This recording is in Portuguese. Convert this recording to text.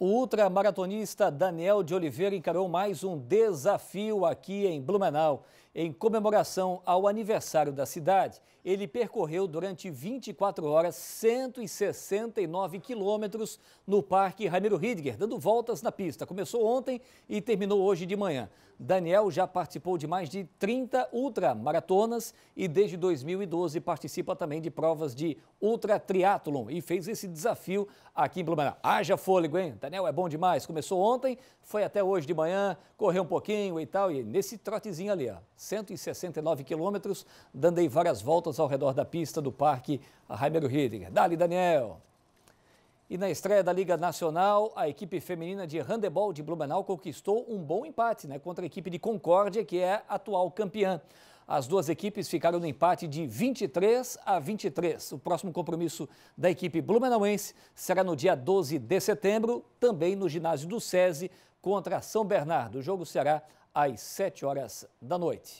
O ultramaratonista Daniel de Oliveira encarou mais um desafio aqui em Blumenau. Em comemoração ao aniversário da cidade, ele percorreu durante 24 horas 169 quilômetros no Parque Ramiro Hidger, dando voltas na pista. Começou ontem e terminou hoje de manhã. Daniel já participou de mais de 30 ultramaratonas e desde 2012 participa também de provas de ultra triatlon e fez esse desafio aqui em Blumenau. Haja fôlego, hein? Daniel é bom demais. Começou ontem, foi até hoje de manhã, correu um pouquinho e tal. E nesse trotezinho ali, ó, 169 quilômetros, dando aí várias voltas ao redor da pista do Parque Raimundo Riediger. Dali, Daniel! E na estreia da Liga Nacional, a equipe feminina de handebol de Blumenau conquistou um bom empate né, contra a equipe de Concórdia, que é atual campeã. As duas equipes ficaram no empate de 23 a 23. O próximo compromisso da equipe blumenauense será no dia 12 de setembro, também no ginásio do SESI, contra São Bernardo. O jogo será às 7 horas da noite.